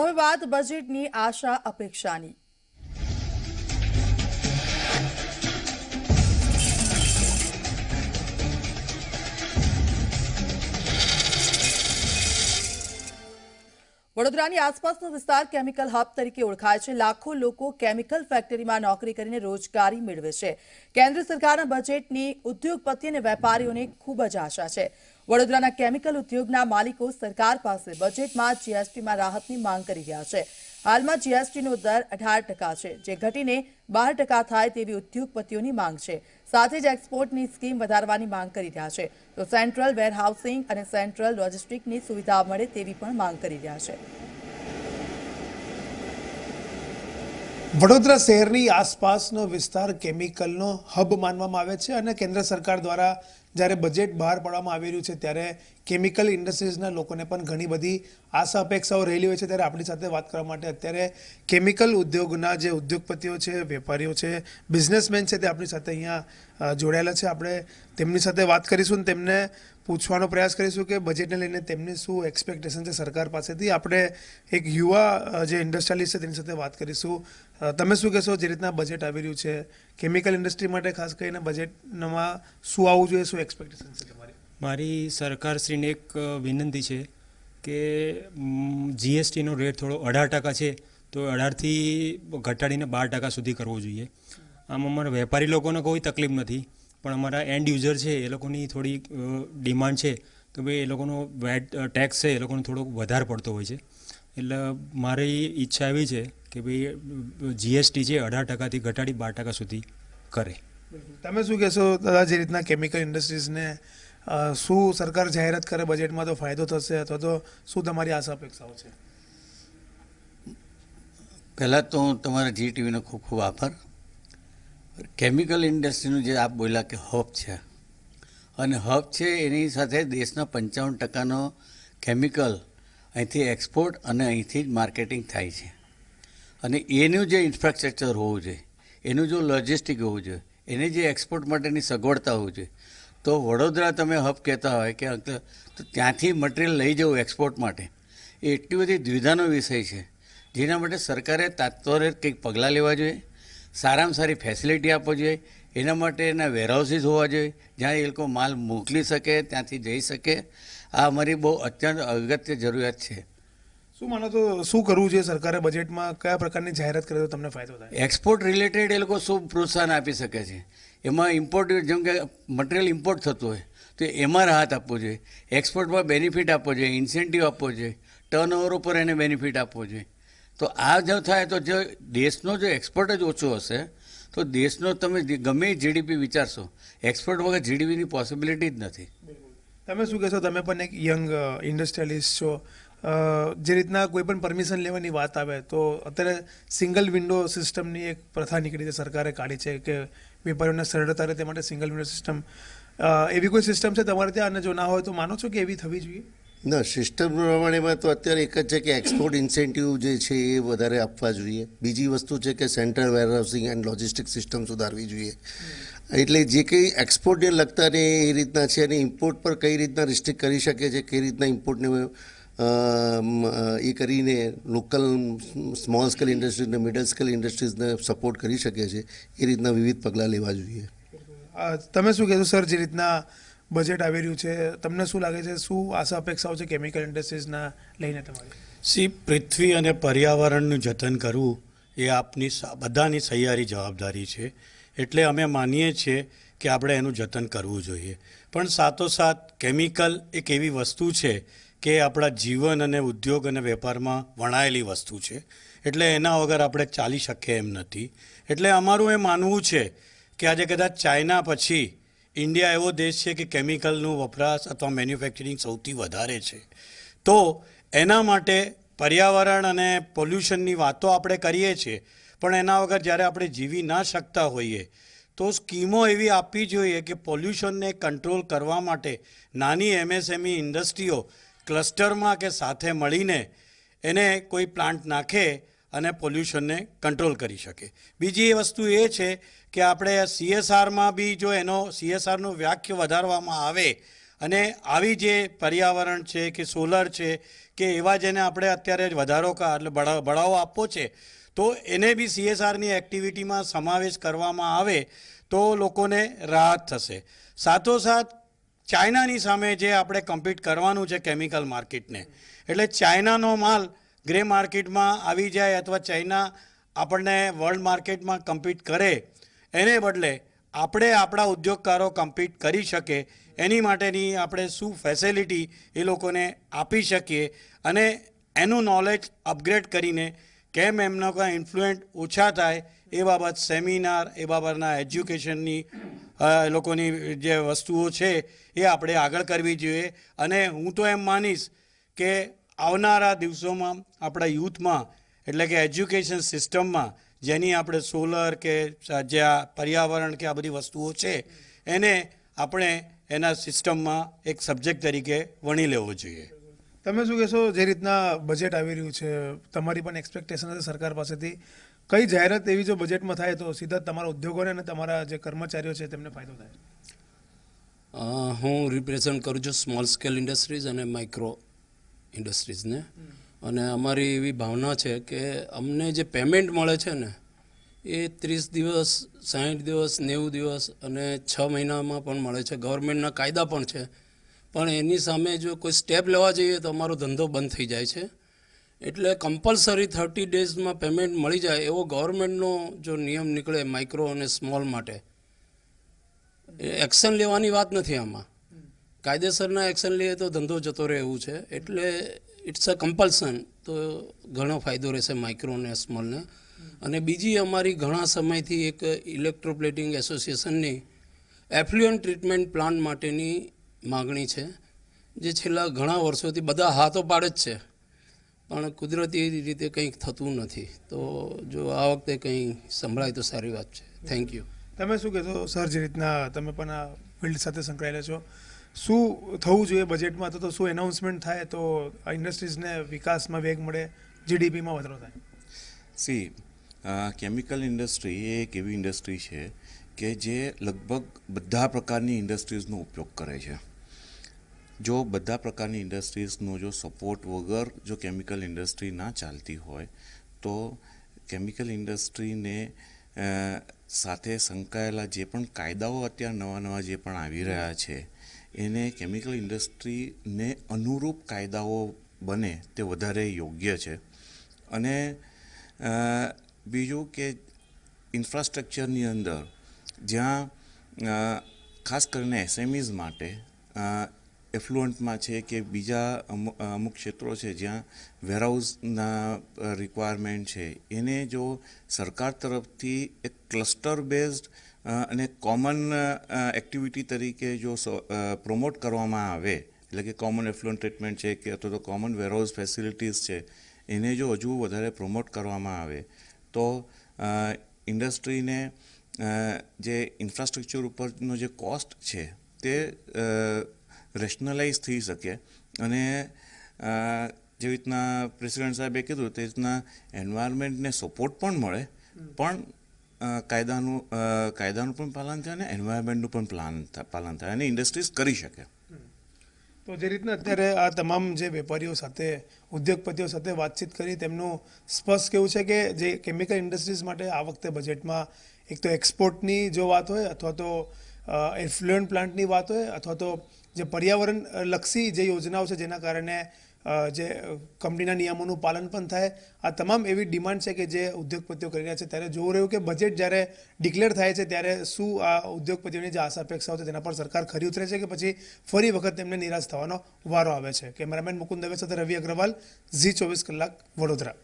હવે વાત બજેટની આશા અપેક્ષાની વડોદરાની આસપાસનો વિસ્તાર કેમિકલ હબ તરીકે ઓળખાય છે લાખો લોકો કેમિકલ ફેક્ટરીમાં નોકરી કરીને રોજગારી મેળવે છે કેન્દ્ર સરકારના બજેટની ઉદ્યોગપતિ અને વેપારીઓને ખૂબ જ આશા છે વડોદરાના કેમિકલ ઉદ્યોગના માલિકો સરકાર પાસે બજેટમાં જીએસટીમાં રાહતની માંગ કરી રહ્યા છે હાલમાં જીએસટીનો દર અઢાર ટકા છે જે ઘટીને બાર ટકા થાય તેવી ઉદ્યોગપતિઓની માંગ છે સાથે જ એક્સપોર્ટની સ્કીમ વધારવાની માંગ કરી રહ્યા છે તો સેન્ટ્રલ વેરહાઉસિંગ અને સેન્ટ્રલ લોજિસ્ટિકની સુવિધા મળે તેવી પણ માંગ કરી રહ્યા છે વડોદરા શહેરની આસપાસનો વિસ્તાર કેમિકલનો હબ માનવામાં આવે છે અને કેન્દ્ર સરકાર દ્વારા જ્યારે બજેટ બહાર પાડવામાં આવી રહ્યું છે ત્યારે કેમિકલ ઇન્ડસ્ટ્રીઝના લોકોને પણ ઘણી બધી આશા અપેક્ષાઓ રહેલી હોય છે ત્યારે આપણી સાથે વાત કરવા માટે અત્યારે કેમિકલ ઉદ્યોગના જે ઉદ્યોગપતિઓ છે વેપારીઓ છે બિઝનેસમેન છે તે આપણી સાથે અહીંયા જોડાયેલા છે આપણે તેમની સાથે વાત કરીશું અને તેમને પૂછવાનો પ્રયાસ કરીશું કે બજેટને લઈને તેમની શું એક્સપેક્ટેશન છે સરકાર પાસેથી આપણે એક યુવા જે ઇન્ડસ્ટ્રીલિસ્ટ છે તેની સાથે વાત કરીશું તમે શું કહેશો જે રીતના બજેટ આવી રહ્યું છે કેમિકલ ઇન્ડસ્ટ્રી માટે ખાસ કરીને બજેટમાં શું આવવું જોઈએ શું એક્સપેક્ટેશન છે તમારી મારી સરકારશ્રીને એક વિનંતી છે કે જીએસટીનો રેટ થોડો અઢાર ટકા છે તો અઢારથી ઘટાડીને બાર ટકા સુધી કરવો જોઈએ આમ અમારા વેપારી લોકોને કોઈ તકલીફ નથી પણ અમારા એન્ડ યુઝર છે એ લોકોની થોડી ડિમાન્ડ છે કે ભાઈ એ લોકોનો વેટ ટેક્સ છે એ લોકોનો થોડોક વધારે પડતો હોય છે એટલે મારી ઈચ્છા એવી છે કે ભાઈ જીએસટી છે અઢાર ટકાથી ઘટાડી બાર ટકા સુધી કરે તમે શું કહેશો દાદા જે રીતના કેમિકલ ઇન્ડસ્ટ્રીઝને શું સરકાર જાહેરાત કરે બજેટમાં તો ફાયદો થશે અથવા તો શું તમારી આશા અપેક્ષાઓ છે પહેલાં તો હું તમારા જી ટીવીનો ખૂબ ખૂબ આભાર કેમિકલ ઇન્ડસ્ટ્રીનું જે આપ બોલ્યા કે હબ છે અને હબ છે એની સાથે દેશના પંચાવન ટકાનો કેમિકલ અહીંથી એક્સપોર્ટ અને અહીંથી જ માર્કેટિંગ થાય છે અને એનું જે ઇન્ફ્રાસ્ટ્રક્ચર હોવું જોઈએ એનું જો લોજિસ્ટિક હોવું જોઈએ એને જે એક્સપોર્ટ માટેની સગવડતા હોવી જોઈએ તો વડોદરા તમે હબ કહેતા હોય કે તો ત્યાંથી મટિરિયલ લઈ જવું એક્સપોર્ટ માટે એ એટલી બધી દ્વિધાનો વિષય છે જેના માટે સરકારે તાત્પર્ય કંઈક પગલાં લેવા જોઈએ સારામાં સારી ફેસિલિટી આપવા જોઈએ એના માટે એના વેરહાઉસીસ હોવા જોઈએ જ્યાં એ લોકો માલ મોકલી શકે ત્યાંથી જઈ શકે આ અમારી બહુ અત્યંત અગત્ય જરૂરિયાત છે શું માનો તો શું કરવું છે સરકારે બજેટમાં કયા પ્રકારની જાહેરાત કરે તો તમને ફાયદો થાય એક્સપોર્ટ રિલેટેડ એ લોકો શું પ્રોત્સાહન આપી શકે છે એમાં ઇમ્પોર્ટ જેમ કે મટિરિયલ ઇમ્પોર્ટ થતું હોય તો એમાં રાહત આપવો જોઈએ એક્સપોર્ટમાં બેનિફિટ આપવો જોઈએ ઇન્સેન્ટિવ આપવો જોઈએ ટર્નઓવર ઉપર એને બેનિફિટ આપવો જોઈએ તો આ જો થાય તો જો દેશનો જો એક્સપોર્ટ જ ઓછો હશે તો દેશનો તમે ગમે જીડીપી વિચારશો એક્સપોર્ટ વગર જીડીપીની પોસિબિલિટી જ નથી તમે શું કહેશો તમે પણ એક યંગ ઇન્ડસ્ટ્રીયલિસ્ટ છો જે રીતના કોઈ પણ પરમિશન લેવાની વાત આવે તો અત્યારે સિંગલ વિન્ડો સિસ્ટમની એક પ્રથા નીકળી છે સરકારે કાઢી છે કે વેપારીઓને સરળતા રહે તે માટે સિંગલ વિન્ડો સિસ્ટમ એવી કોઈ સિસ્ટમ છે તમારે ત્યાં અને જો ના હોય તો માનો છો કે એવી થવી જોઈએ ના સિસ્ટમ પ્રમાણેમાં તો અત્યારે એક જ છે કે એક્સપોર્ટ ઇન્સેન્ટિવ જે છે એ વધારે આપવા જોઈએ બીજી વસ્તુ છે કે central warehousing and logistic system સુધારવી જોઈએ એટલે જે કંઈ એક્સપોર્ટને લગતા ને એ રીતના છે અને ઇમ્પોર્ટ પર કઈ રીતના રિસ્ટ્રિક્ટ કરી શકે છે કઈ રીતના ઇમ્પોર્ટને એ કરીને લોકલ સ્મોલ સ્કેલ ઇન્ડસ્ટ્રીઝને મિડલ સ્કેલ ઇન્ડસ્ટ્રીઝને સપોર્ટ કરી શકે છે એ રીતના વિવિધ પગલાં લેવા જોઈએ તમે શું કહેશો સર જે રીતના બજેટ આવી રહ્યું છે તમને શું લાગે છે શું આશા અપેક્ષાઓ છે કેમિકલ ઇન્ડસ્ટ્રીઝના લઈને તમારે સી પૃથ્વી અને પર્યાવરણનું જતન કરવું એ આપની બધાની સહિયારી જવાબદારી છે એટલે અમે માનીએ છીએ કે આપણે એનું જતન કરવું જોઈએ પણ સાથોસાથ કેમિકલ એક એવી વસ્તુ છે કે આપણા જીવન અને ઉદ્યોગ અને વેપારમાં વણાયેલી વસ્તુ છે એટલે એના વગર આપણે ચાલી શકીએ એમ નથી એટલે અમારું એ માનવું છે કે આજે કદાચ ચાઇના પછી ઇન્ડિયા એવો દેશ છે કે કેમિકલનું વપરાશ અથવા મેન્યુફેક્ચરિંગ સૌથી વધારે છે તો એના માટે પર્યાવરણ અને પોલ્યુશનની વાતો આપણે કરીએ છીએ પણ એના વગર જ્યારે આપણે જીવી ના શકતા હોઈએ તો સ્કીમો એવી આપવી જોઈએ કે પોલ્યુશનને કંટ્રોલ કરવા માટે નાની એમએસએમઈ ઇન્ડસ્ટ્રીઓ ક્લસ્ટરમાં કે સાથે મળીને એને કોઈ પ્લાન્ટ નાખે અને પોલ્યુશનને કંટ્રોલ કરી શકે બીજી એ વસ્તુ એ છે કે આપણે સીએસઆરમાં બી જો એનો સીએસઆરનું વ્યાખ્ય વધારવામાં આવે અને આવી જે પર્યાવરણ છે કે સોલર છે કે એવા જેને આપણે અત્યારે વધારો કા એટલે બઢાવો આપવો છે તો એને બી સીએસઆરની એક્ટિવિટીમાં સમાવેશ કરવામાં આવે તો લોકોને રાહત થશે સાથોસાથ ચાઇનાની સામે જે આપણે કમ્પીટ કરવાનું છે કેમિકલ માર્કેટને એટલે ચાઇનાનો માલ ગ્રે માર્કેટમાં આવી જાય અથવા ચાઇના આપણને વર્લ્ડ માર્કેટમાં કમ્પીટ કરે એને બદલે આપણે આપણા ઉદ્યોગકારો કમ્પીટ કરી શકે એની માટેની આપણે શું ફેસિલિટી એ લોકોને આપી શકીએ અને એનું નોલેજ અપગ્રેડ કરીને કેમ એમનો કાંઈ ઇન્ફ્લુએન્ટ ઓછા થાય એ બાબત સેમિનાર એ બાબતના એજ્યુકેશનની લોકોની જે વસ્તુઓ છે એ આપણે આગળ કરવી જોઈએ અને હું તો એમ માનીશ કે આવનારા દિવસોમાં આપણા યુથમાં એટલે કે એજ્યુકેશન સિસ્ટમમાં જેની આપણે સોલર કે જે આ પર્યાવરણ કે આ બધી વસ્તુઓ છે એને આપણે એના સિસ્ટમમાં એક સબ્જેક્ટ તરીકે વણી લેવો જોઈએ તમે શું કહેશો જે રીતના બજેટ આવી રહ્યું છે તમારી પણ એક્સપેક્ટેશન છે સરકાર પાસેથી કઈ જાહેરાત એવી જો બજેટમાં થાય તો સીધા તમારા ઉદ્યોગોને અને તમારા જે કર્મચારીઓ છે તેમને ફાયદો થાય હું રિપ્રેઝન્ટ કરું છું સ્મોલ સ્કેલ ઇન્ડસ્ટ્રીઝ અને માઇક્રો ઇન્ડસ્ટ્રીઝને અને અમારી એવી ભાવના છે કે અમને જે પેમેન્ટ મળે છે ને એ ત્રીસ દિવસ સાહીઠ દિવસ નેવું દિવસ અને છ મહિનામાં પણ મળે છે ગવર્મેન્ટના કાયદા પણ છે પણ એની સામે જો કોઈ સ્ટેપ લેવા જઈએ તો અમારો ધંધો બંધ થઈ જાય છે એટલે કમ્પલસરી થર્ટી ડેઝમાં પેમેન્ટ મળી જાય એવો ગવર્મેન્ટનો જો નિયમ નીકળે માઇક્રો અને સ્મોલ માટે એક્શન લેવાની વાત નથી આમાં કાયદેસરના એક્શન લઈએ તો ધંધો જતો રહે એવું છે એટલે ઇટ્સ અ કમ્પલ્સન તો ઘણો ફાયદો રહેશે માઇક્રો અને સ્મોલને અને બીજી અમારી ઘણા સમયથી એક ઇલેક્ટ્રોપ્લેટિંગ એસોસિએશનની એફ્લ્યુઅન્ટ ટ્રીટમેન્ટ પ્લાન્ટ માટેની માગણી છે જે છેલ્લા ઘણા વર્ષોથી બધા હાથો પાડે જ છે પણ કુદરતી રીતે કંઈક થતું નથી તો જો આ વખતે કંઈ સંભળાય તો સારી વાત છે થેન્ક યુ તમે શું કહેશો સર જે રીતના તમે પણ આ ફિલ્ડ સાથે સંકળાયેલા છો શું થવું જોઈએ બજેટમાં અથવા તો શું એનાઉન્સમેન્ટ થાય તો ઇન્ડસ્ટ્રીઝને વિકાસમાં વેગ મળે જીડીપીમાં વધારો થાય સી કેમિકલ ઇન્ડસ્ટ્રી એ એક એવી ઇન્ડસ્ટ્રી છે કે જે લગભગ બધા પ્રકારની ઇન્ડસ્ટ્રીઝનો ઉપયોગ કરે છે જો બધા પ્રકારની ઇન્ડસ્ટ્રીઝનો જો સપોર્ટ વગર જો કેમિકલ ઇન્ડસ્ટ્રી ના ચાલતી હોય તો કેમિકલ ઇન્ડસ્ટ્રીને સાથે સંકળાયેલા જે પણ કાયદાઓ અત્યારે નવા નવા જે પણ આવી રહ્યા છે એને કેમિકલ ઇન્ડસ્ટ્રીને અનુરૂપ કાયદાઓ બને તે વધારે યોગ્ય છે અને બીજું કે ઇન્ફ્રાસ્ટ્રક્ચરની અંદર જ્યાં ખાસ કરીને એસએમઈઝ માટે એફ્લુઅન્ટમાં છે કે બીજા અમુક ક્ષેત્રો છે જ્યાં વેરહાઉસના રિક્વાયરમેન્ટ છે એને જો સરકાર તરફથી એક ક્લસ્ટર બેઝડ અને કોમન એક્ટિવિટી તરીકે જો પ્રમોટ કરવામાં આવે એટલે કે કોમન એફ્લુઅન્ટ ટ્રીટમેન્ટ છે કે અથવા તો કોમન વેરહાઉસ ફેસિલિટીઝ છે એને જો હજુ વધારે પ્રમોટ કરવામાં આવે તો ઇન્ડસ્ટ્રીને જે ઇન્ફ્રાસ્ટ્રક્ચર ઉપરનો જે કોસ્ટ છે તે રેશનલાઇઝ થઈ શકે અને જેવી રીતના પ્રેસિડેન્ટ સાહેબે કીધું તે રીતના એન્વાયરમેન્ટને સપોર્ટ પણ મળે પણ કાયદાનું કાયદાનું પણ પાલન થાય અને એન્વાયરમેન્ટનું પણ પ્લાન પાલન થાય અને ઇન્ડસ્ટ્રીઝ કરી શકે તો જે રીતના અત્યારે આ તમામ જે વેપારીઓ સાથે ઉદ્યોગપતિઓ સાથે વાતચીત કરી તેમનું સ્પષ્ટ કેવું છે કે જે કેમિકલ ઇન્ડસ્ટ્રીઝ માટે આ વખતે બજેટમાં એક તો એક્સપોર્ટની જો વાત હોય અથવા તો એફ્લુઅન્ટ પ્લાન્ટની વાત હોય અથવા તો જે પર્યાવરણ લક્ષી જે યોજનાઓ છે જેના કારણે જે કંપનીના નિયમોનું પાલન પણ થાય આ તમામ એવી ડિમાન્ડ છે કે જે ઉદ્યોગપતિઓ કરી રહ્યા છે ત્યારે જોવું રહ્યું કે બજેટ જ્યારે ડિક્લેર થાય છે ત્યારે શું આ ઉદ્યોગપતિઓની જે આશા અપેક્ષાઓ છે તેના પર સરકાર ખરી ઉતરે છે કે પછી ફરી વખત તેમને નિરાશ થવાનો વારો આવે છે કેમેરામેન મુકુંદ દવે સાથે રવિ અગ્રવાલ ઝી ચોવીસ કલાક વડોદરા